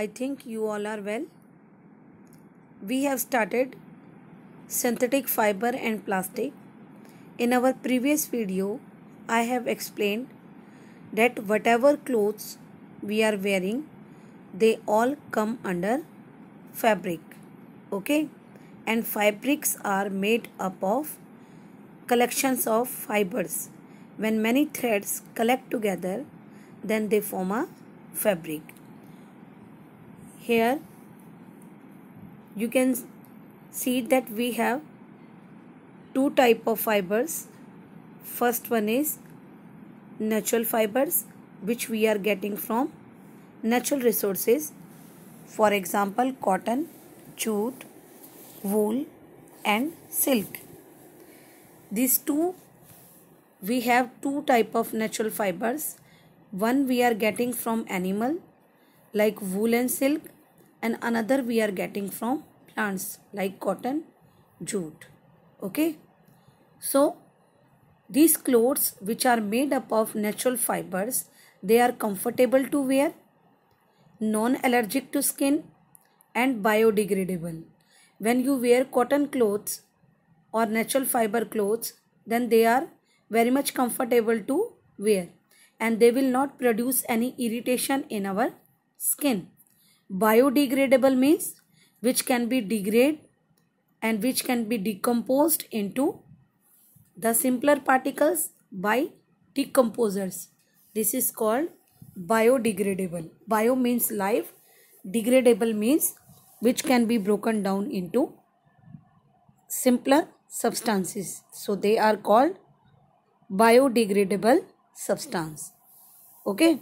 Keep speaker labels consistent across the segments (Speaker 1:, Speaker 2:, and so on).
Speaker 1: I think you all are well. We have started synthetic fiber and plastic. In our previous video, I have explained that whatever clothes we are wearing, they all come under fabric. Okay? And fabrics are made up of collections of fibers. When many threads collect together, then they form a fabric here you can see that we have two type of fibers first one is natural fibers which we are getting from natural resources for example cotton jute wool and silk these two we have two type of natural fibers one we are getting from animal like wool and silk and another we are getting from plants like cotton, jute. Okay. So, these clothes which are made up of natural fibers, they are comfortable to wear, non-allergic to skin and biodegradable. When you wear cotton clothes or natural fiber clothes, then they are very much comfortable to wear and they will not produce any irritation in our skin. Biodegradable means which can be degrade and which can be decomposed into the simpler particles by decomposers. This is called biodegradable. Bio means life. Degradable means which can be broken down into simpler substances. So they are called biodegradable substance. Okay.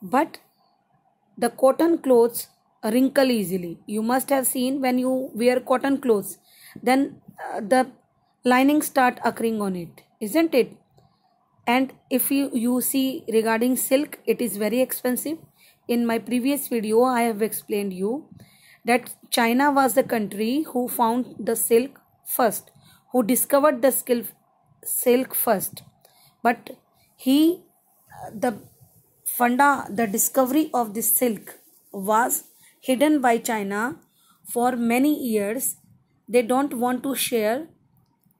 Speaker 1: But the cotton clothes wrinkle easily. You must have seen when you wear cotton clothes, then uh, the linings start occurring on it, isn't it? And if you, you see regarding silk, it is very expensive. In my previous video, I have explained you that China was the country who found the silk first, who discovered the silk first. But he, the Funda, the discovery of the silk, was hidden by China for many years. They don't want to share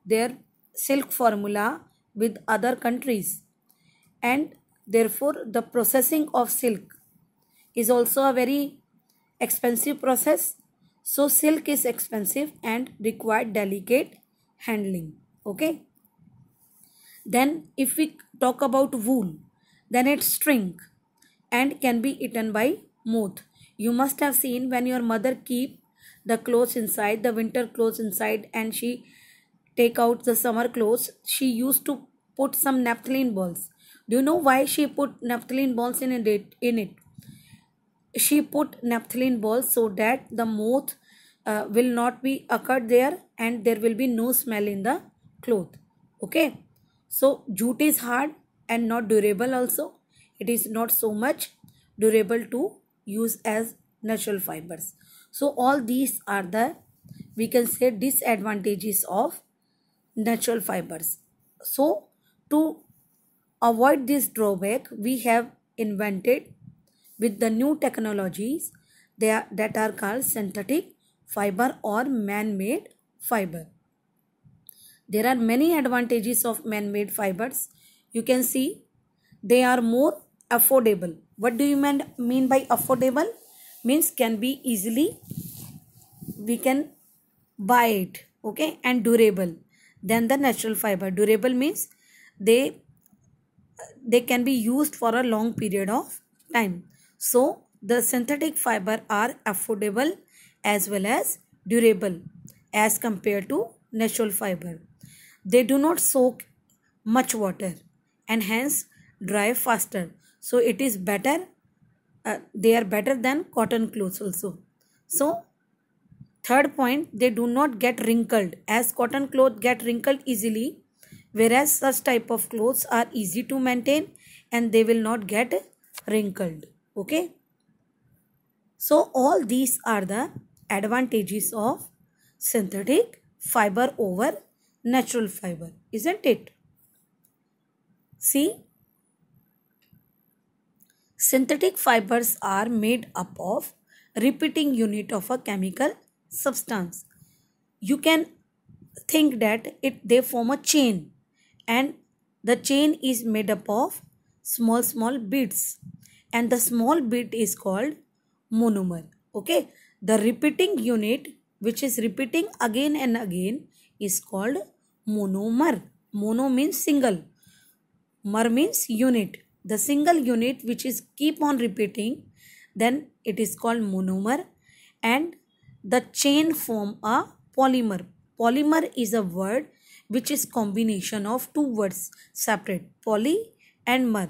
Speaker 1: their silk formula with other countries. And therefore, the processing of silk is also a very expensive process. So, silk is expensive and required delicate handling. Okay. Then, if we talk about wool, then it shrink and can be eaten by moth. You must have seen when your mother keep the clothes inside, the winter clothes inside and she take out the summer clothes, she used to put some naphthalene balls. Do you know why she put naphthalene balls in it? In it? She put naphthalene balls so that the moth uh, will not be occurred there and there will be no smell in the cloth. Okay. So jute is hard and not durable also. It is not so much durable to use as natural fibers. So all these are the we can say disadvantages of natural fibers. So to avoid this drawback we have invented with the new technologies they are, that are called synthetic fiber or man-made fiber. There are many advantages of man-made fibers you can see they are more affordable what do you mean, mean by affordable means can be easily we can buy it okay and durable than the natural fiber durable means they they can be used for a long period of time so the synthetic fiber are affordable as well as durable as compared to natural fiber they do not soak much water and hence dry faster. So it is better, uh, they are better than cotton clothes also. So third point, they do not get wrinkled as cotton clothes get wrinkled easily whereas such type of clothes are easy to maintain and they will not get wrinkled. Okay. So all these are the advantages of synthetic fiber over natural fiber isn't it See, synthetic fibers are made up of repeating unit of a chemical substance. You can think that it they form a chain and the chain is made up of small small beads and the small bead is called monomer. Okay, the repeating unit which is repeating again and again is called monomer. Mono means single Mar means unit. The single unit which is keep on repeating, then it is called monomer and the chain form a polymer. Polymer is a word which is combination of two words separate poly and mer.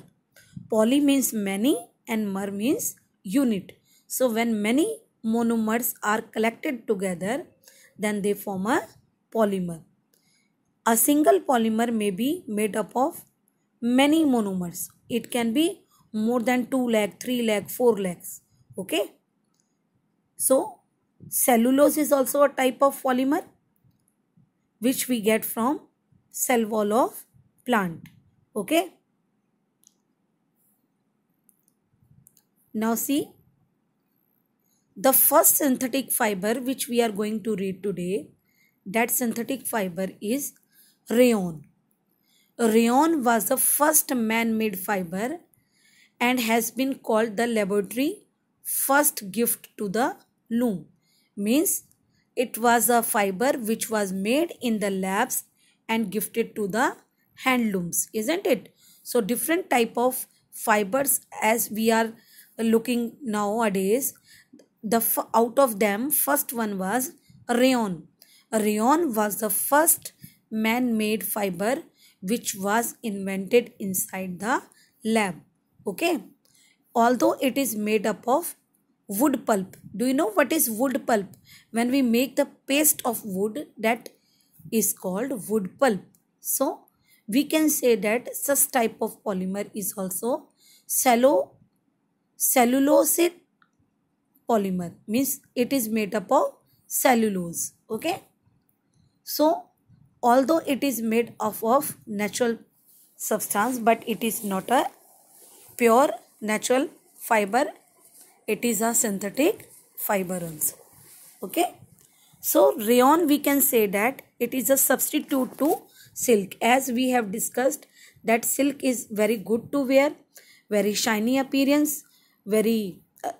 Speaker 1: Poly means many and mer means unit. So when many monomers are collected together, then they form a polymer. A single polymer may be made up of many monomers. It can be more than 2 lakh, 3 lakh, 4 lakhs. Okay. So, cellulose is also a type of polymer which we get from cell wall of plant. Okay. Now see, the first synthetic fiber which we are going to read today, that synthetic fiber is rayon. Rayon was the first man made fiber and has been called the laboratory first gift to the loom. Means it was a fiber which was made in the labs and gifted to the hand looms, isn't it? So different type of fibers as we are looking nowadays, the out of them first one was rayon. Rayon was the first man-made fiber which was invented inside the lab okay although it is made up of wood pulp do you know what is wood pulp when we make the paste of wood that is called wood pulp so we can say that such type of polymer is also cello cellulosic polymer means it is made up of cellulose okay so although it is made up of natural substance but it is not a pure natural fiber it is a synthetic fiber also okay so rayon we can say that it is a substitute to silk as we have discussed that silk is very good to wear very shiny appearance very uh,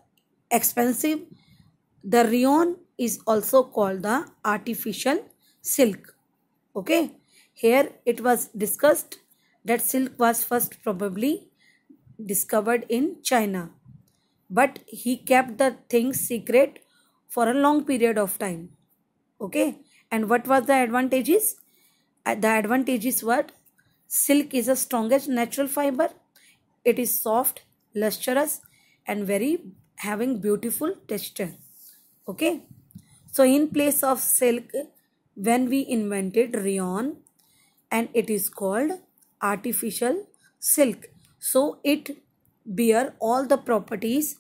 Speaker 1: expensive the rayon is also called the artificial silk okay here it was discussed that silk was first probably discovered in china but he kept the thing secret for a long period of time okay and what was the advantages uh, the advantages were silk is a strongest natural fiber it is soft lustrous and very having beautiful texture okay so in place of silk when we invented rayon and it is called artificial silk. So it bear all the properties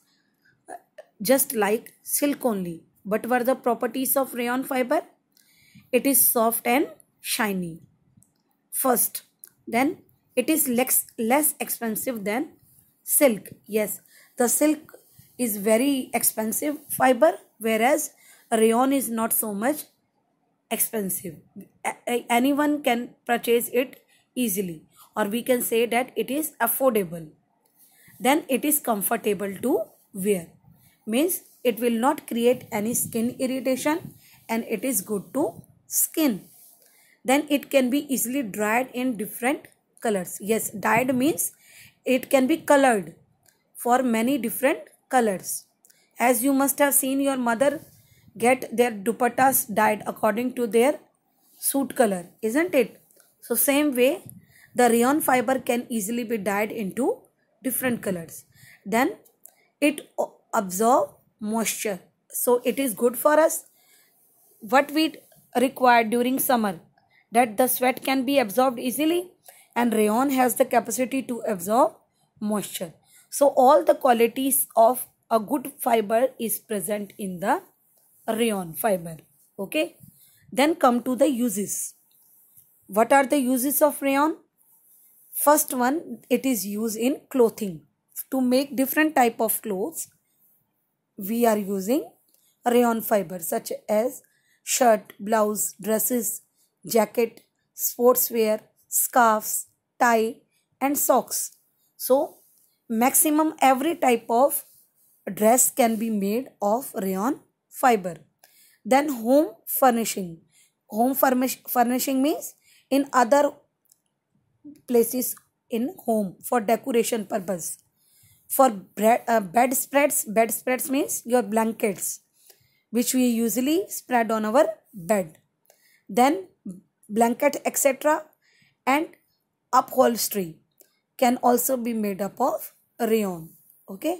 Speaker 1: uh, just like silk only. But were the properties of rayon fiber? It is soft and shiny. First, then it is less, less expensive than silk. Yes, the silk is very expensive fiber whereas rayon is not so much expensive anyone can purchase it easily or we can say that it is affordable then it is comfortable to wear means it will not create any skin irritation and it is good to skin then it can be easily dried in different colors yes dyed means it can be colored for many different colors as you must have seen your mother get their dupattas dyed according to their suit color, isn't it? So same way, the rayon fiber can easily be dyed into different colors. Then it absorb moisture. So it is good for us. What we require during summer that the sweat can be absorbed easily and rayon has the capacity to absorb moisture. So all the qualities of a good fiber is present in the rayon fiber okay then come to the uses what are the uses of rayon first one it is used in clothing to make different type of clothes we are using rayon fiber such as shirt blouse dresses jacket sportswear scarves tie and socks so maximum every type of dress can be made of rayon fiber then home furnishing home furnish furnishing means in other places in home for decoration purpose for bread, uh, bedspreads bedspreads means your blankets which we usually spread on our bed then blanket etc and upholstery can also be made up of rayon okay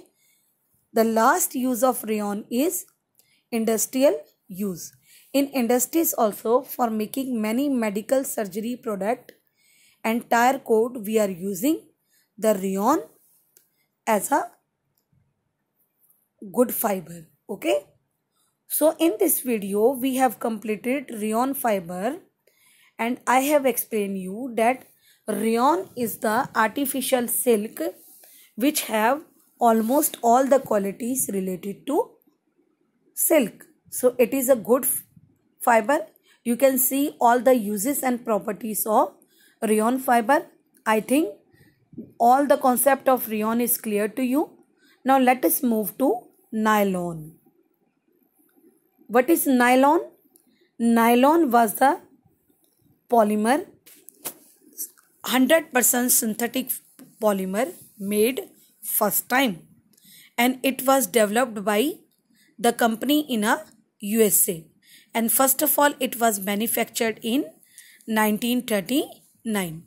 Speaker 1: the last use of rayon is Industrial use. In industries also for making many medical surgery product, entire code we are using the rayon as a good fiber. Okay. So in this video we have completed rayon fiber and I have explained you that rayon is the artificial silk which have almost all the qualities related to silk. So it is a good fiber. You can see all the uses and properties of rayon fiber. I think all the concept of rayon is clear to you. Now let us move to nylon. What is nylon? Nylon was the polymer, 100% synthetic polymer made first time and it was developed by the company in a USA. And first of all, it was manufactured in 1939.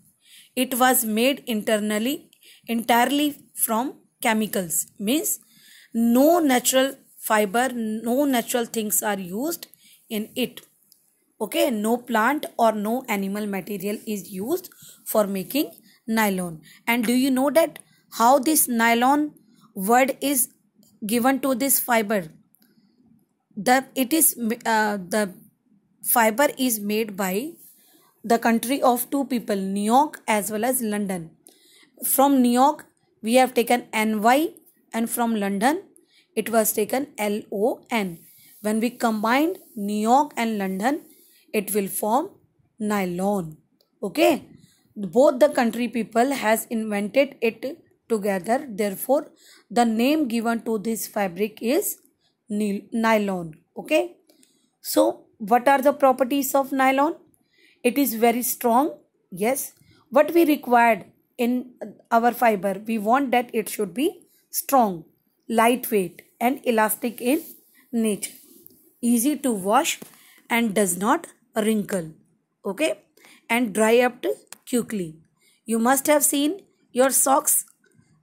Speaker 1: It was made internally entirely from chemicals, means no natural fiber, no natural things are used in it. Okay, no plant or no animal material is used for making nylon. And do you know that how this nylon word is given to this fiber? the it is uh, the fiber is made by the country of two people new york as well as london from new york we have taken ny and from london it was taken lon when we combined new york and london it will form nylon okay both the country people has invented it together therefore the name given to this fabric is nylon okay so what are the properties of nylon it is very strong yes what we required in our fiber we want that it should be strong lightweight and elastic in nature easy to wash and does not wrinkle okay and dry up quickly you must have seen your socks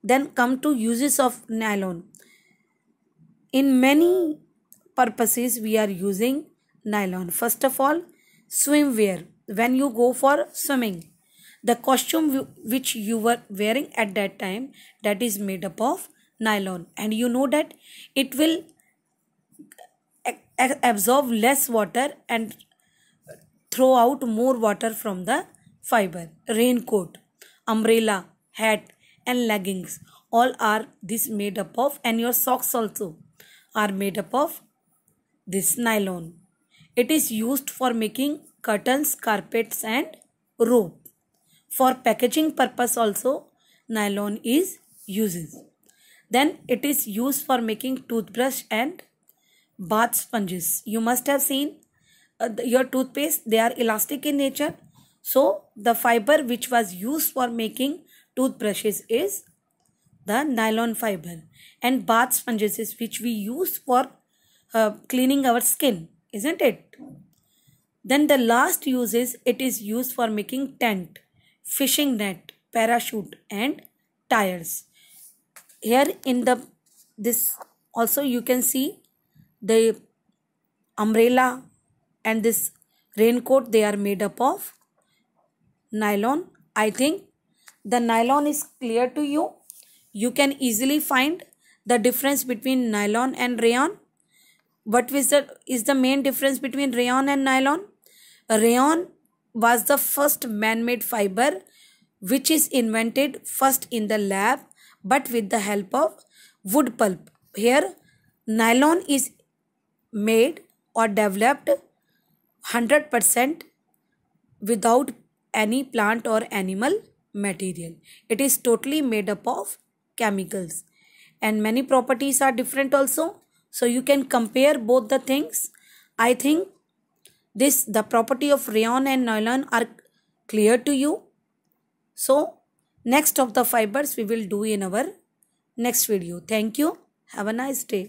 Speaker 1: then come to uses of nylon in many purposes we are using nylon first of all swimwear when you go for swimming the costume which you were wearing at that time that is made up of nylon and you know that it will absorb less water and throw out more water from the fiber raincoat umbrella hat and leggings all are this made up of and your socks also are made up of this nylon. It is used for making curtains, carpets and rope. For packaging purpose also nylon is used. Then it is used for making toothbrush and bath sponges. You must have seen uh, the, your toothpaste. They are elastic in nature. So the fiber which was used for making toothbrushes is the nylon fiber and bath sponges which we use for uh, cleaning our skin isn't it then the last use is it is used for making tent fishing net parachute and tires here in the this also you can see the umbrella and this raincoat they are made up of nylon i think the nylon is clear to you you can easily find the difference between nylon and rayon. What is the, is the main difference between rayon and nylon? Rayon was the first man-made fiber which is invented first in the lab but with the help of wood pulp. Here nylon is made or developed 100% without any plant or animal material. It is totally made up of chemicals and many properties are different also so you can compare both the things i think this the property of rayon and nylon are clear to you so next of the fibers we will do in our next video thank you have a nice day